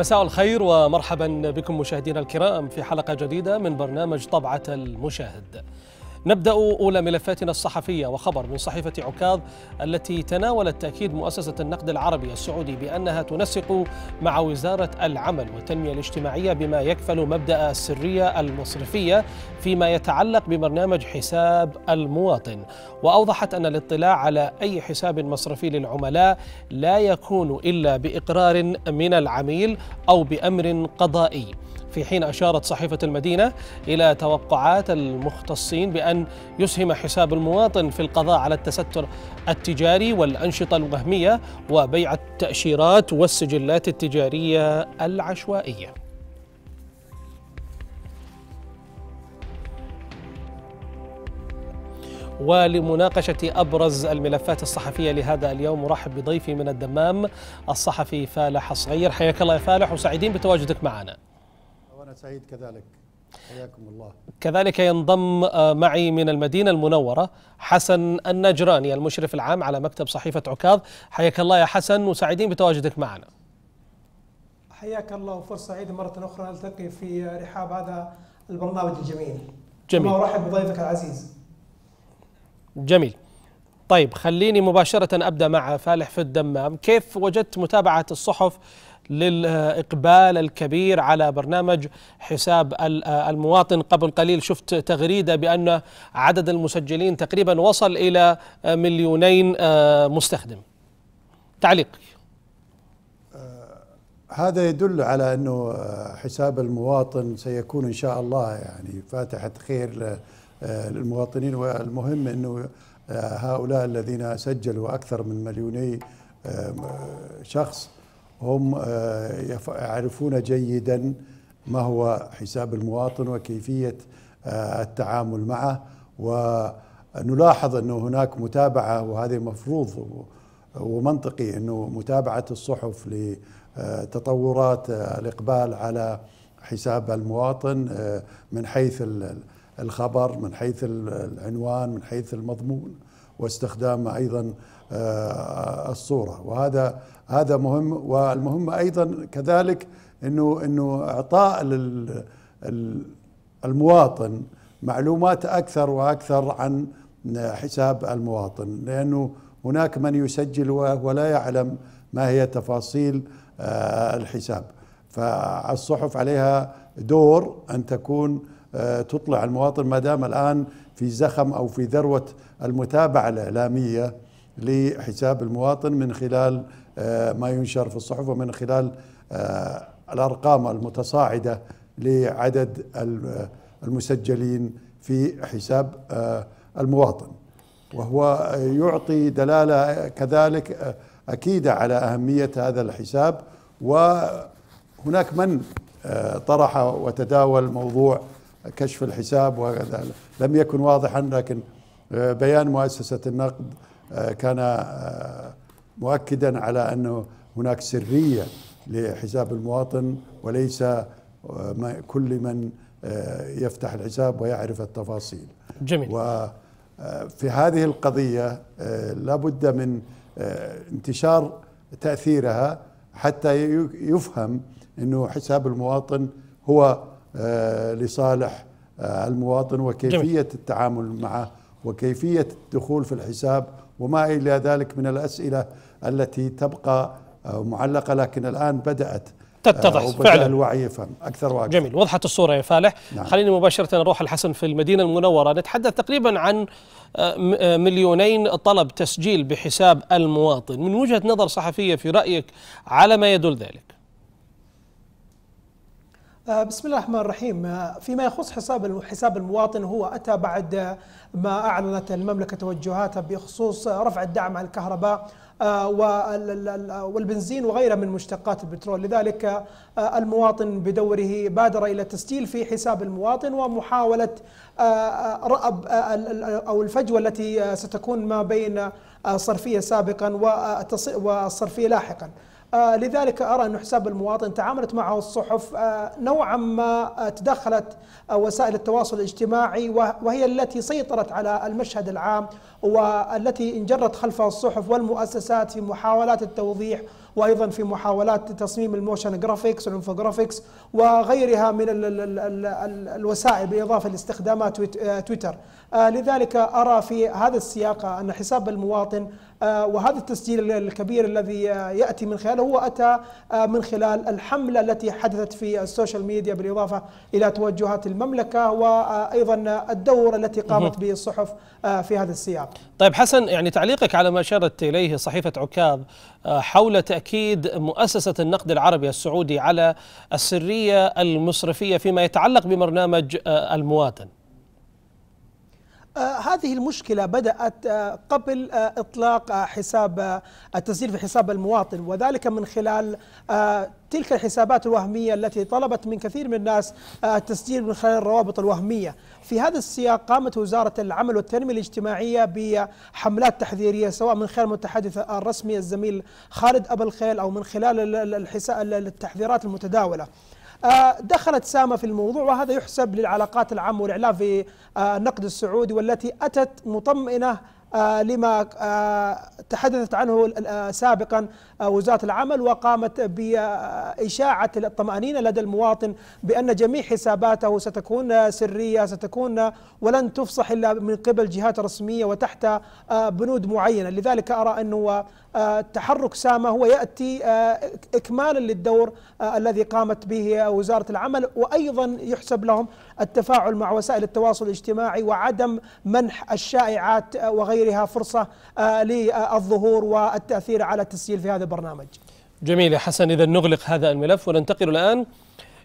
مساء الخير ومرحبا بكم مشاهدينا الكرام في حلقة جديدة من برنامج طبعة المشاهد نبدأ أولى ملفاتنا الصحفية وخبر من صحيفة عكاظ التي تناولت تأكيد مؤسسة النقد العربي السعودي بأنها تنسق مع وزارة العمل والتنمية الاجتماعية بما يكفل مبدأ السرية المصرفية فيما يتعلق ببرنامج حساب المواطن وأوضحت أن الاطلاع على أي حساب مصرفي للعملاء لا يكون إلا بإقرار من العميل أو بأمر قضائي في حين أشارت صحيفة المدينة إلى توقعات المختصين بأن يسهم حساب المواطن في القضاء على التستر التجاري والأنشطة الوهمية وبيع التأشيرات والسجلات التجارية العشوائية ولمناقشة أبرز الملفات الصحفية لهذا اليوم مرحب بضيفي من الدمام الصحفي فالح الصغير حياك الله يا فالح وسعيدين بتواجدك معنا أنا سعيد كذلك حياكم الله كذلك ينضم آه، معي من المدينة المنورة حسن النجراني المشرف العام على مكتب صحيفة عكاظ حياك الله يا حسن وسعيدين بتواجدك معنا حياك الله وفرصة سعيدة مرة أخرى نلتقي في رحاب هذا البرنامج الجميل جميل وأرحب بضيفك العزيز جميل طيب خليني مباشرة أبدأ مع فالح في الدمام كيف وجدت متابعة الصحف للإقبال الكبير على برنامج حساب المواطن قبل قليل شفت تغريدة بأن عدد المسجلين تقريبا وصل إلى مليونين آه، مستخدم تعليق آه، هذا يدل على أنه آه، حساب المواطن سيكون إن شاء الله يعني فاتحة خير للمواطنين والمهم أنه هؤلاء الذين سجلوا أكثر من مليوني شخص هم آه، يعرفون جيدا ما هو حساب المواطن وكيفية آه، التعامل معه ونلاحظ أنه هناك متابعة وهذه مفروض ومنطقي أنه متابعة الصحف لتطورات آه، الإقبال على حساب المواطن من حيث الخبر من حيث العنوان من حيث المضمون واستخدام ايضا آه، الصوره وهذا هذا مهم والمهم ايضا كذلك انه انه اعطاء المواطن معلومات اكثر واكثر عن حساب المواطن لانه هناك من يسجل ولا يعلم ما هي تفاصيل آه، الحساب فالصحف عليها دور ان تكون آه، تطلع المواطن ما دام الان في زخم او في ذروه المتابعة الإعلامية لحساب المواطن من خلال آه، ما ينشر في الصحف ومن خلال آه، الأرقام المتصاعدة لعدد آه، المسجلين في حساب المواطن وهو يعطي دلالة كذلك أكيدة على أهمية هذا الحساب وهناك من طرح وتداول موضوع كشف الحساب وكذا لم يكن واضحا لكن بيان مؤسسة النقد آه، كان آه، مؤكدا على أنه هناك سرية لحساب المواطن وليس آه، كل من يفتح الحساب ويعرف التفاصيل جميل وفي هذه القضية لابد من انتشار تأثيرها حتى يفهم أنه حساب المواطن هو لصالح المواطن وكيفية جميل. التعامل معه وكيفية الدخول في الحساب وما إلى ذلك من الأسئلة التي تبقى آه، معلقة لكن الآن بدأت آه، تتضح فعلا الوعي يفهم اكثر واكثر جميل وضحت الصوره يا فالح نعم. خليني مباشره نروح الحسن في المدينه المنوره نتحدث تقريبا عن آه، مليونين طلب تسجيل بحساب المواطن من وجهه نظر صحفيه في رايك على ما يدل ذلك آه، بسم الله الرحمن الرحيم آه، فيما يخص حساب حساب المواطن هو أتى بعد ما أعلنت المملكة توجهاتها بخصوص رفع الدعم على الكهرباء آه، والبنزين وغيرها من مشتقات البترول لذلك المواطن بدوره بادر إلى التسجيل في حساب المواطن ومحاولة رأب أو الفجوة التي ستكون ما بين صرفية سابقا والصرفية لاحقا آه، لذلك أرى أن حساب المواطن تعاملت معه الصحف آه، نوعا ما آه، تدخلت وسائل التواصل الاجتماعي وهي التي سيطرت على المشهد العام والتي انجرت خلفها الصحف والمؤسسات في محاولات التوضيح وايضا في محاولات تصميم الموشن جرافيكس والانفوجرافيكس وغيرها من الـ الـ الـ الـ الوسائل بالاضافه لاستخدامات تويتر لذلك ارى في هذا السياق ان حساب المواطن آه، وهذا التسجيل الكبير الذي آه، ياتي من خلاله هو اتى آه، من خلال الحمله التي حدثت في السوشيال ميديا بالاضافه الى توجهات المملكه وايضا الدور التي قامت به الصحف في هذا السياق. طيب حسن يعني تعليقك على ما اشرت اليه صحيفه عكاظ حول تاكيد مؤسسه النقد العربي السعودي على السريه المصرفيه فيما يتعلق ببرنامج المواطن. آه، هذه المشكلة بدأت آه، قبل آه، إطلاق حساب التسجيل في حساب المواطن وذلك من خلال تلك الحسابات الوهمية التي طلبت من كثير من الناس التسجيل من خلال الروابط الوهمية في هذا السياق قامت وزارة العمل والتنمية الاجتماعية بحملات تحذيرية سواء من خلال المتحدث الرسمي الزميل خالد أبو الخيل أو من خلال التحذيرات المتداولة آه، دخلت سامة في الموضوع وهذا يحسب للعلاقات العامة والإعلام في آه، النقد السعودي والتي أتت مطمئنة آه، لما تحدثت عنه سابقا وزارة العمل وقامت بإشاعة الطمأنينة لدى المواطن بأن جميع حساباته ستكون سرية ستكون ولن تفصح إلا من قبل جهات رسمية وتحت آه، بنود معينة لذلك أرى أنه آه، تحرك سامة هو يأتي آه، إكمالا للدور الذي قامت به وزارة العمل وأيضا يحسب لهم التفاعل مع وسائل التواصل الاجتماعي وعدم منح الشائعات وغيرها فرصة للظهور والتأثير على التسجيل في هذا البرنامج جميل يا حسن إذا نغلق هذا الملف وننتقل الآن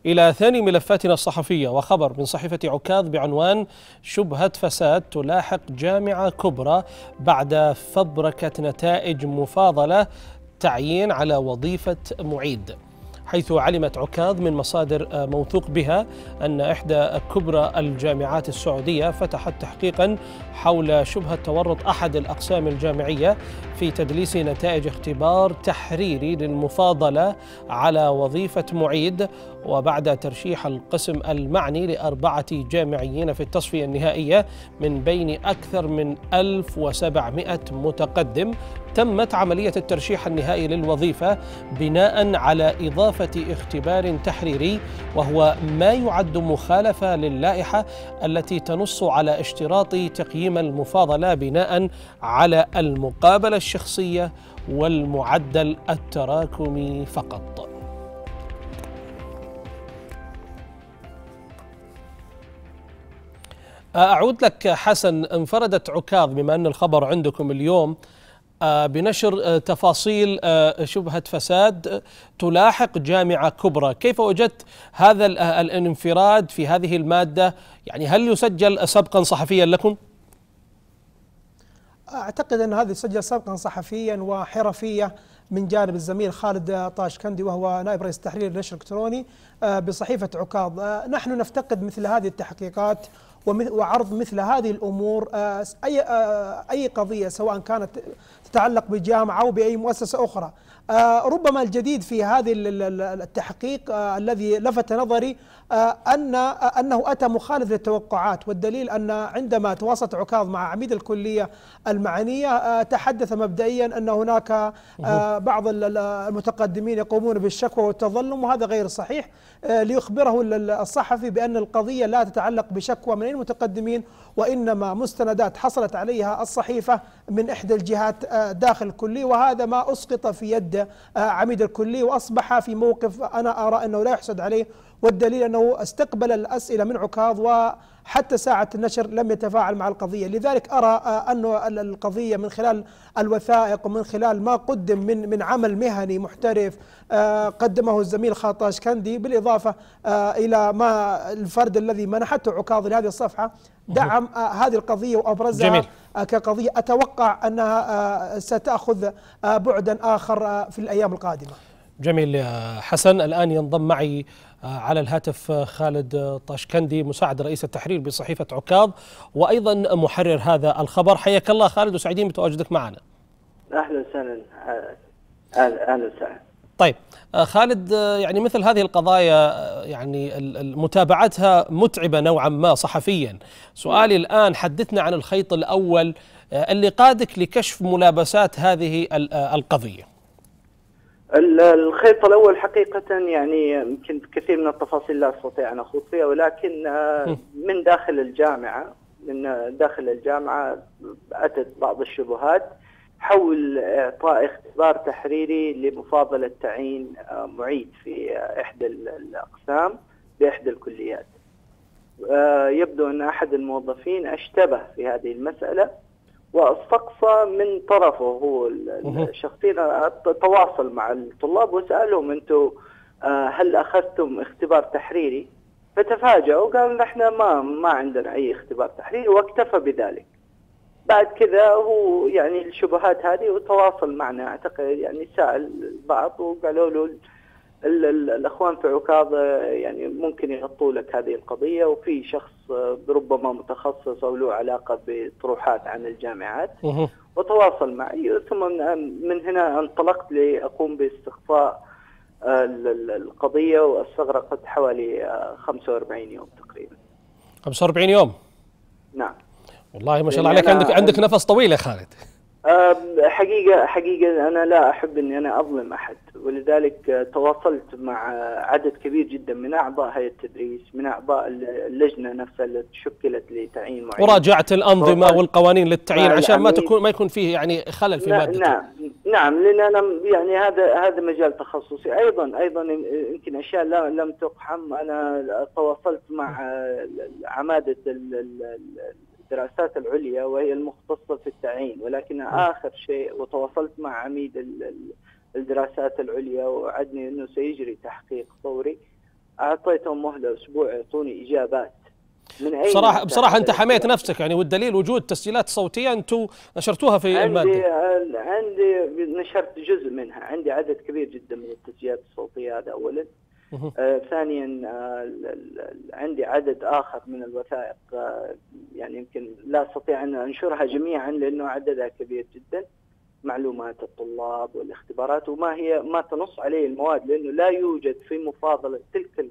إلى ثاني ملفاتنا الصحفية وخبر من صحيفة عكاظ بعنوان شبهة فساد تلاحق جامعة كبرى بعد فبركة نتائج مفاضلة تعيين على وظيفة معيد حيث علمت عكاظ من مصادر آه، موثوق بها أن إحدى كبرى الجامعات السعودية فتحت تحقيقا حول شبهة تورط أحد الأقسام الجامعية في تدليس نتائج اختبار تحريري للمفاضلة على وظيفة معيد وبعد ترشيح القسم المعني لأربعة جامعيين في التصفية النهائية من بين أكثر من 1700 متقدم تمت عملية الترشيح النهائي للوظيفة بناء على إضافة اختبار تحريري وهو ما يعد مخالفة للائحة التي تنص على اشتراط تقييم المفاضلة بناء على المقابلة الشخصية والمعدل التراكمي فقط أعود لك حسن انفردت عكاظ بما أن الخبر عندكم اليوم آه، بنشر آه، تفاصيل آه، شبهة فساد تلاحق جامعة كبرى كيف وجدت هذا الانفراد في هذه المادة يعني هل يسجل سبقا صحفيا لكم؟ أعتقد أن هذا يسجل سبقا صحفيا وحرفية من جانب الزميل خالد طاشكندي وهو نائب رئيس تحرير النشر الالكتروني بصحيفه عكاظ، نحن نفتقد مثل هذه التحقيقات وعرض مثل هذه الأمور آه، أي آه، أي قضية سواء كانت تتعلق بجامعة أو بأي مؤسسة أخرى آه، ربما الجديد في هذا التحقيق الذي لفت نظري آه، أن آه، أنه أتى مخالف للتوقعات والدليل أن عندما تواصلت عكاظ مع عميد الكلية المعنية آه، تحدث مبدئيا أن هناك بعض المتقدمين يقومون بالشكوى والتظلم وهذا غير صحيح ليخبره الصحفي بأن القضية لا تتعلق بشكوى من المتقدمين وإنما مستندات حصلت عليها الصحيفة من إحدى الجهات داخل الكلية وهذا ما أسقط في يد عميد الكلية وأصبح في موقف أنا أرى أنه لا يحسد عليه والدليل أنه استقبل الأسئلة من عكاظ وحتى ساعة النشر لم يتفاعل مع القضية لذلك أرى آه، أن القضية من خلال الوثائق ومن خلال ما قدم من من عمل مهني محترف آه، قدمه الزميل خاطاش كندي بالإضافة آه، إلى ما الفرد الذي منحته عكاظ لهذه الصفحة دعم هذه القضية وأبرزها جميل. كقضية أتوقع أنها ستأخذ بعدا آخر في الأيام القادمة جميل يا حسن الآن ينضم معي آه، على الهاتف آه، خالد آه، طشكندي مساعد رئيس التحرير بصحيفة عكاظ وأيضا محرر هذا الخبر حياك الله خالد وسعيدين بتواجدك معنا أهلا وسهلا أهلا وسهلا طيب خالد يعني مثل هذه القضايا يعني متابعتها متعبة نوعا ما صحفيا سؤالي الآن حدثنا عن الخيط الأول اللي قادك لكشف ملابسات هذه القضية الخيط الاول حقيقه يعني يمكن كثير من التفاصيل لا استطيع ان اخوض فيها ولكن آه، من داخل الجامعه من داخل الجامعه اتت بعض الشبهات حول اعطاء اختبار تحريري لمفاضله تعيين آه، معيد في آه، احدى الاقسام باحدى الكليات. يبدو ان احد الموظفين اشتبه في هذه المساله واستقصى من طرفه هو شخصيا تواصل مع الطلاب وسالهم انتم آه، هل اخذتم اختبار تحريري؟ فتفاجئوا وقال نحن ما ما عندنا اي اختبار تحريري واكتفى بذلك. بعد كذا هو يعني الشبهات هذه وتواصل معنا اعتقد يعني سال البعض وقالوا له الاخوان في عكاظ يعني ممكن يغطوا لك هذه القضيه وفي شخص ربما متخصص او له علاقه بطروحات عن الجامعات وتواصل معي ثم من هنا انطلقت لاقوم باستخفاء آه، القضيه واستغرقت حوالي 45 آه، يوم تقريبا 45 يوم نعم والله ما شاء الله عليك عندك عندك نفس طويل يا خالد حقيقة حقيقة أنا لا أحب أني أنا أظلم أحد ولذلك آه، تواصلت مع آه، عدد كبير جدا من أعضاء هيئة التدريس من أعضاء اللجنة نفسها التي شكلت لتعيين معين وراجعت الأنظمة والقوانين للتعيين عشان ما يعني تكون ما يكون فيه يعني خلل في مادة نعم نعم لأن أنا يعني هذا هذا مجال تخصصي أيضا أيضا يمكن أشياء لم تقحم أنا تواصلت مع آه، عمادة الدراسات العليا وهي المختصة في التعيين ولكن نعم. آخر شيء وتواصلت مع عميد الدراسات العليا وعدني أنه سيجري تحقيق فوري أعطيتهم مهلة أسبوع يعطوني إجابات من أي بصراحة بصراحة أنت حميت نفسك يعني والدليل وجود تسجيلات صوتية أنتم نشرتوها في عندي المادة عندي نشرت جزء منها عندي عدد كبير جدا من التسجيلات الصوتية هذا أولا آه، ثانيا آه، عندي عدد اخر من الوثائق آه، يعني يمكن لا استطيع ان انشرها جميعا لانه عددها كبير جدا معلومات الطلاب والاختبارات وما هي ما تنص عليه المواد لانه لا يوجد في مفاضله تلك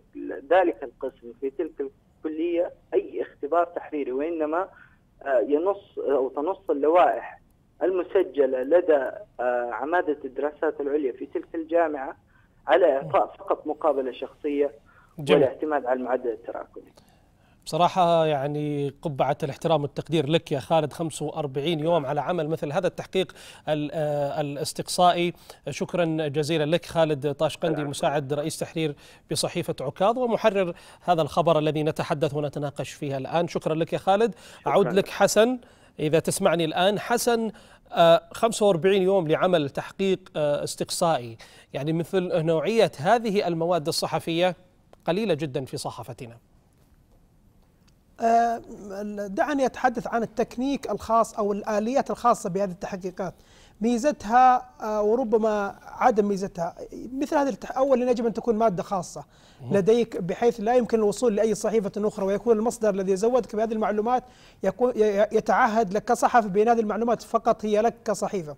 ذلك القسم في تلك الكليه اي اختبار تحريري وانما ينص او تنص اللوائح المسجله لدى عماده الدراسات العليا في تلك الجامعه على إعطاء فقط مقابلة شخصية جميل. والاعتماد على المعدل التراكمي بصراحة يعني قبعة الاحترام والتقدير لك يا خالد 45 يوم على عمل مثل هذا التحقيق آه، الاستقصائي شكرا جزيلا لك خالد طاشقندي مساعد رئيس تحرير بصحيفة عكاظ ومحرر هذا الخبر الذي نتحدث ونتناقش فيه الآن شكرا لك يا خالد أعود لك حسن إذا تسمعني الآن حسن 45 آه، يوم لعمل تحقيق آه، استقصائي يعني مثل نوعية هذه المواد الصحفية قليلة جدا في صحافتنا آه، دعني أتحدث عن التكنيك الخاص أو الآليات الخاصة بهذه التحقيقات ميزتها آه، وربما عدم ميزتها مثل هذه اولا يجب ان تكون ماده خاصه لديك بحيث لا يمكن الوصول لاي صحيفه اخرى ويكون المصدر الذي يزودك بهذه المعلومات يكون يتعهد لك كصحفي بان هذه المعلومات فقط هي لك كصحيفه.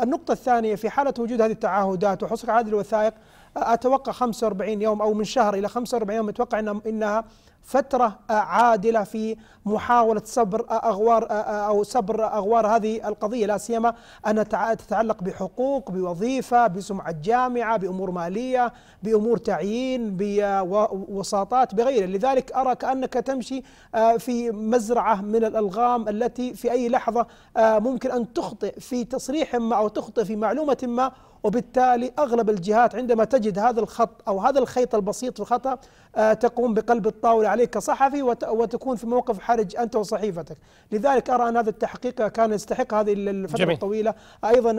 النقطه الثانيه في حاله وجود هذه التعهدات وحصولك على هذه الوثائق اتوقع 45 يوم او من شهر الى 45 يوم اتوقع انها فترة عادلة في محاولة صبر أغوار أو صبر أغوار هذه القضية لا سيما أنها تتعلق بحقوق بوظيفة بسمعة جامعة بأمور مالية بأمور تعيين بوساطات بغيره لذلك أرى كأنك تمشي آه، في مزرعة من الألغام التي في أي لحظة آه، ممكن أن تخطئ في تصريح ما أو تخطئ في معلومة ما وبالتالي أغلب الجهات عندما تجد هذا الخط أو هذا الخيط البسيط في الخطأ آه، تقوم بقلب الطاولة عليك كصحفي وتكون في موقف حرج أنت وصحيفتك لذلك أرى أن هذا التحقيق كان يستحق هذه الفترة جميل. الطويلة أيضا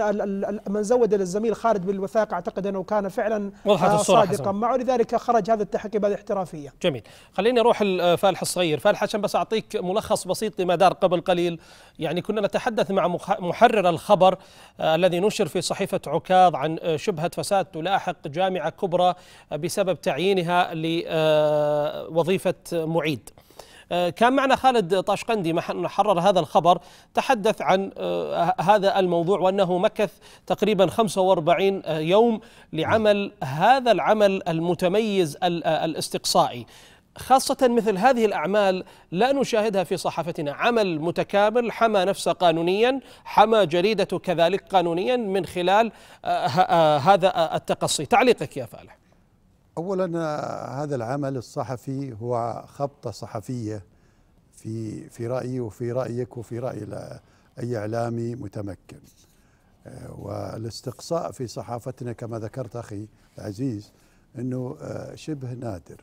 من زود للزميل خالد بالوثائق أعتقد أنه كان فعلا آه، صادقا معه لذلك خرج هذا التحقيق بهذه الاحترافية جميل خليني أروح لفالح آه، الصغير فالح عشان بس أعطيك ملخص بسيط لما دار قبل قليل يعني كنا نتحدث مع محرر الخبر آه، الذي نشر في صحيفة عكاظ عن شبهة فساد تلاحق جامعة كبرى بسبب تعيينها لوظيفة معيد آه، كان معنا خالد طاشقندي حرر هذا الخبر تحدث عن آه، هذا الموضوع وأنه مكث تقريبا 45 آه، يوم لعمل هذا العمل المتميز الاستقصائي خاصة مثل هذه الأعمال لا نشاهدها في صحافتنا عمل متكامل حمى نفسه قانونيا حمى جريدته كذلك قانونيا من خلال هذا التقصي تعليقك يا فالح اولا هذا العمل الصحفي هو خبطه صحفيه في في رايي وفي رايك وفي راي اي اعلامي متمكن آه، والاستقصاء في صحافتنا كما ذكرت اخي العزيز انه آه، شبه نادر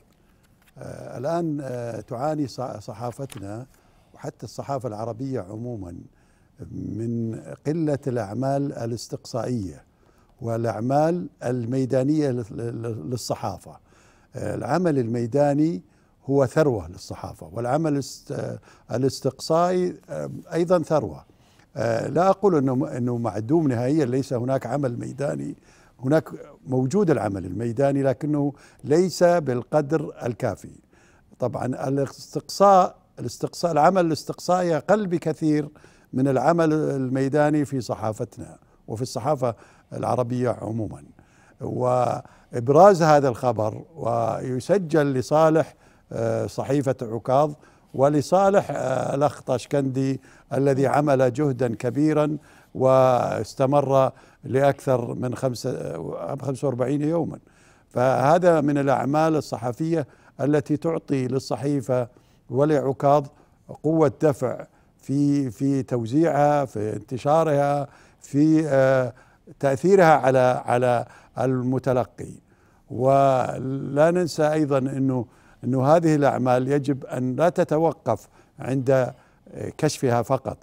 آه، الان تعاني صحافتنا وحتى الصحافه العربيه عموما من قله الاعمال الاستقصائيه والاعمال الميدانيه للصحافه آه، العمل الميداني هو ثروه للصحافه والعمل آه، الاستقصائي آه، ايضا ثروه لا اقول انه انه معدوم نهائيا ليس هناك عمل ميداني هناك موجود العمل الميداني لكنه ليس بالقدر الكافي طبعا الاستقصاء الاستقصاء العمل الاستقصائي اقل بكثير من العمل الميداني في صحافتنا وفي الصحافه العربية عموما وإبراز هذا الخبر ويسجل لصالح آه، صحيفة عكاظ ولصالح آه، الأخ طاشكندي الذي عمل جهدا كبيرا واستمر لأكثر من 45 آه، يوما فهذا من الأعمال الصحفية التي تعطي للصحيفة ولعكاظ قوة دفع في في توزيعها في انتشارها في تاثيرها على على المتلقي ولا ننسى ايضا انه انه هذه الاعمال يجب ان لا تتوقف عند كشفها فقط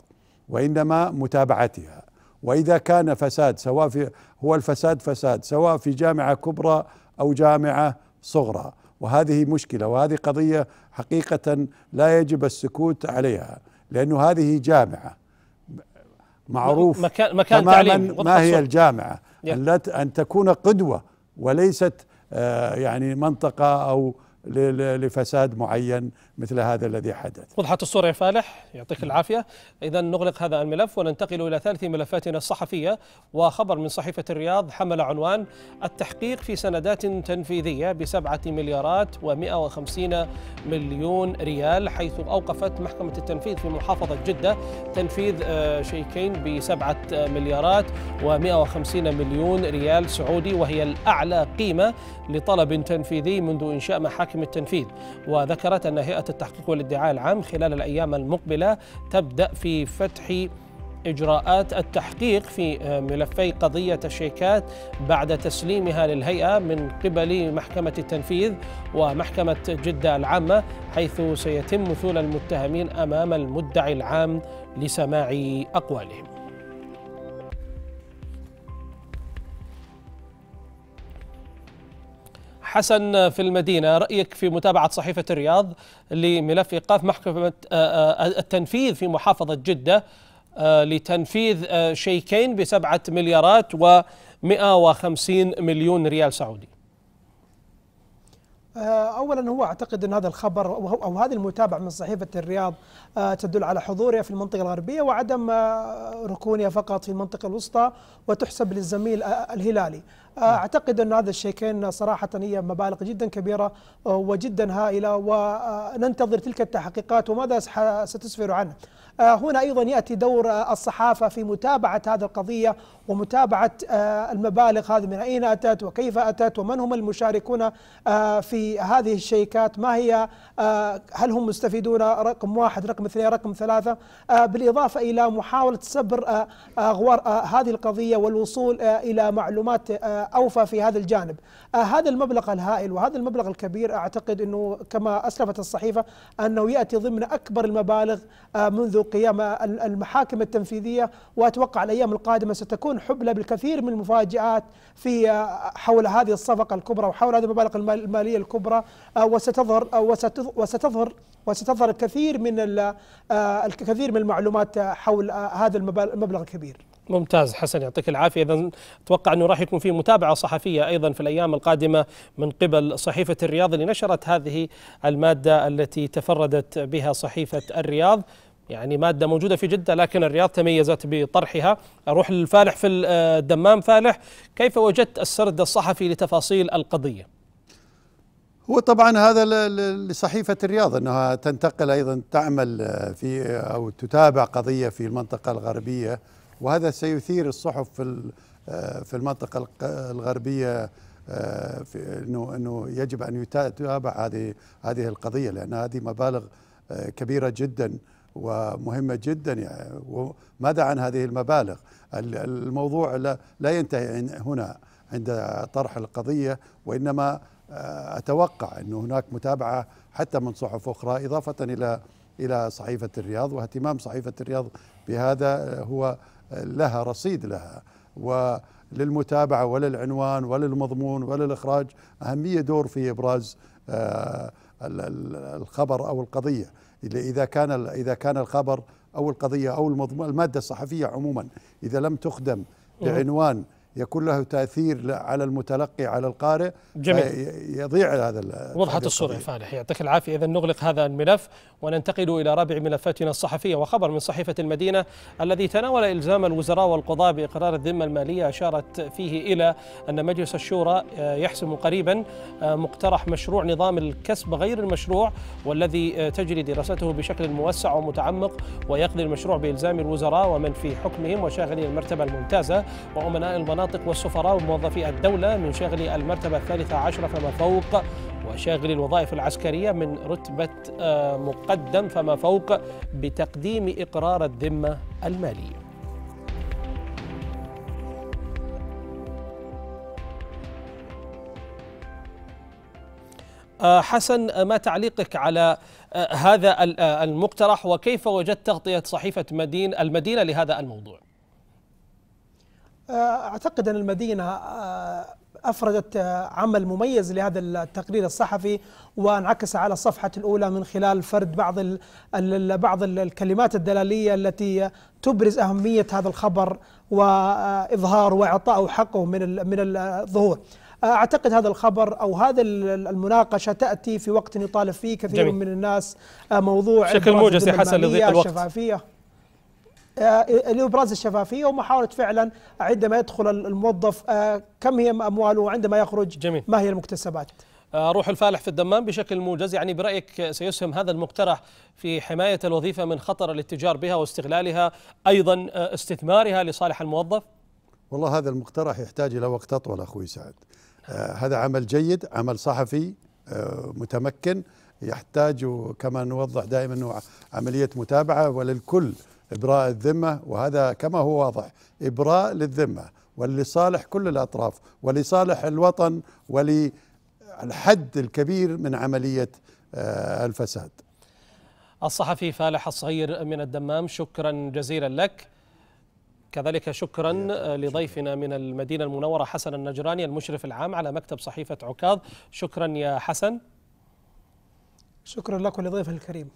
وانما متابعتها واذا كان فساد سواء في هو الفساد فساد سواء في جامعه كبرى او جامعه صغرى وهذه مشكله وهذه قضيه حقيقه لا يجب السكوت عليها لانه هذه جامعه معروف مكان, مكان تعليم ما هي الجامعة التي أن تكون قدوة وليست آه، يعني منطقة أو لفساد معين مثل هذا الذي حدث وضحت الصورة يا فالح يعطيك العافية إذا نغلق هذا الملف وننتقل إلى ثالث ملفاتنا الصحفية وخبر من صحيفة الرياض حمل عنوان التحقيق في سندات تنفيذية بسبعة مليارات و150 مليون ريال حيث أوقفت محكمة التنفيذ في محافظة جدة تنفيذ آه، شيكين بسبعة مليارات و150 مليون ريال سعودي وهي الأعلى قيمة لطلب تنفيذي منذ إنشاء محاكم التنفيذ وذكرت أن هيئة إجراءات التحقيق والادعاء العام خلال الأيام المقبلة تبدأ في فتح إجراءات التحقيق في آه، ملفي قضية الشيكات بعد تسليمها للهيئة من قبل محكمة التنفيذ ومحكمة جدة العامة حيث سيتم مثول المتهمين أمام المدعي العام لسماع أقوالهم حسن في المدينة رأيك في متابعة صحيفة الرياض لملف إيقاف محكمة آه، آه، التنفيذ في محافظة جدة آه، لتنفيذ شيكين بسبعة مليارات و150 مليون ريال سعودي اولا هو اعتقد ان هذا الخبر او هذه المتابعه من صحيفه الرياض تدل على حضورها في المنطقه الغربيه وعدم ركونها فقط في المنطقه الوسطى وتحسب للزميل الهلالي اعتقد ان هذا الشيكين صراحه هي مبالغ جدا كبيره آه، وجدا هائله وننتظر تلك التحقيقات وماذا ستسفر عنه. آه، هنا ايضا ياتي دور آه، الصحافه في متابعه هذه القضيه ومتابعه المبالغ هذه من اين اتت وكيف اتت ومن هم المشاركون في هذه الشيكات ما هي هل هم مستفيدون رقم واحد رقم اثنين رقم ثلاثه بالاضافه الى محاوله سبر اغوار هذه القضيه والوصول الى معلومات اوفى في هذا الجانب آه، هذا المبلغ الهائل وهذا المبلغ الكبير اعتقد انه كما اسلفت الصحيفه انه ياتي ضمن اكبر المبالغ آه، منذ قيام المحاكم التنفيذيه واتوقع الايام القادمه ستكون حبلى بالكثير من المفاجات في آه، حول هذه الصفقه الكبرى وحول هذه المبالغ الماليه الكبرى وستظهر وستظهر وستظهر الكثير من الكثير من المعلومات حول هذا المبلغ الكبير ممتاز حسن يعطيك العافية إذا أتوقع أنه راح يكون في متابعة صحفية أيضا في الأيام القادمة من قبل صحيفة الرياض اللي نشرت هذه المادة التي تفردت بها صحيفة الرياض يعني مادة موجودة في جدة لكن الرياض تميزت بطرحها أروح للفالح في الدمام فالح كيف وجدت السرد الصحفي لتفاصيل القضية؟ هو طبعا هذا لصحيفة الرياض أنها تنتقل أيضا تعمل في أو تتابع قضية في المنطقة الغربية وهذا سيثير الصحف في آه، في المنطقه الغربيه آه، في انه انه يجب ان يتابع هذه هذه القضيه لان هذه مبالغ آه، كبيره جدا ومهمه جدا يعني وماذا عن هذه المبالغ؟ الموضوع لا, لا ينتهي هنا عند طرح القضيه وانما اتوقع انه هناك متابعه حتى من صحف اخرى اضافه الى الى صحيفه الرياض واهتمام صحيفه الرياض بهذا هو لها رصيد لها وللمتابعة وللعنوان وللمضمون وللإخراج أهمية دور في إبراز آه، الخبر أو القضية إذا كان إذا كان الخبر أو القضية أو المادة الصحفية عموما إذا لم تخدم بعنوان يكون له تاثير على المتلقي على القارئ جميل يضيع هذا وضحت الصوره يا فالح يعطيك العافيه اذا نغلق هذا الملف وننتقل الى رابع ملفاتنا الصحفيه وخبر من صحيفه المدينه الذي تناول الزام الوزراء والقضاء باقرار الذمه الماليه اشارت فيه الى ان مجلس الشورى آه، يحسم قريبا آه، مقترح مشروع نظام الكسب غير المشروع والذي آه، تجري دراسته بشكل موسع ومتعمق ويقضي المشروع بالزام الوزراء ومن في حكمهم وشاغلي المرتبه الممتازه وامناء المناصب المناطق والسفراء وموظفي الدولة من شغل المرتبة الثالثة عشرة فما فوق وشاغل الوظائف العسكرية من رتبة آه، مقدم فما فوق بتقديم إقرار الذمة المالية آه، حسن آه، ما تعليقك على هذا المقترح وكيف وجدت تغطية صحيفة مدين المدينة لهذا الموضوع؟ آه، اعتقد ان المدينه آه، افردت آه، عمل مميز لهذا التقرير الصحفي وانعكس على الصفحه الاولى من خلال فرد بعض بعض الكلمات الدلاليه التي تبرز اهميه هذا الخبر واظهار واعطائه حقه من من الظهور. اعتقد هذا الخبر او هذا المناقشه تاتي في وقت يطالب فيه كثير جميل. من الناس موضوع بشكل موجز يا حسن لضيق الوقت الشفافيه آه، لابراز الشفافيه ومحاوله فعلا عندما يدخل الموظف آه، كم هي امواله وعندما يخرج جميل. ما هي المكتسبات آه، روح الفالح في الدمام بشكل موجز يعني برأيك سيسهم هذا المقترح في حماية الوظيفة من خطر الاتجار بها واستغلالها أيضا استثمارها لصالح الموظف والله هذا المقترح يحتاج إلى وقت أطول أخوي سعد هذا عمل جيد عمل صحفي متمكن يحتاج كما نوضح دائما عملية متابعة وللكل إبراء الذمة وهذا كما هو واضح إبراء للذمة ولصالح كل الأطراف ولصالح الوطن وللحد الكبير من عملية آه، الفساد الصحفي فالح الصغير من الدمام شكرا جزيلا لك كذلك آه، شكرا لضيفنا من المدينة المنورة حسن النجراني المشرف العام على مكتب صحيفة عكاظ شكرا يا حسن شكرا لك ولضيفنا الكريم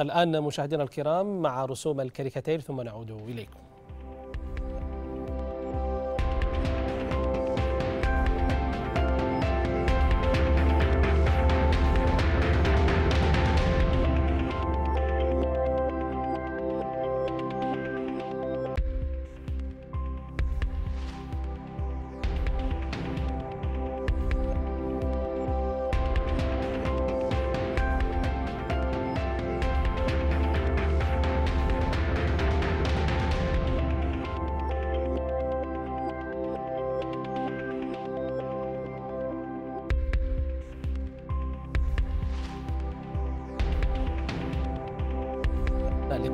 الآن مشاهدينا الكرام مع رسوم الكاريكاتير ثم نعود إليكم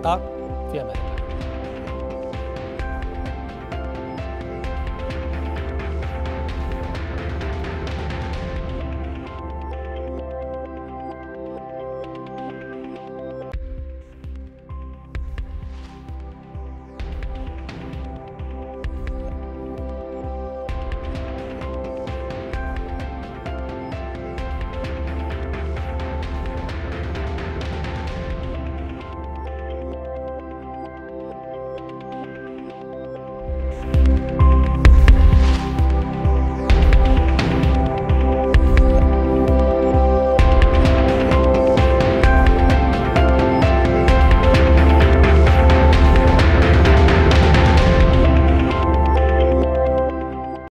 tiktok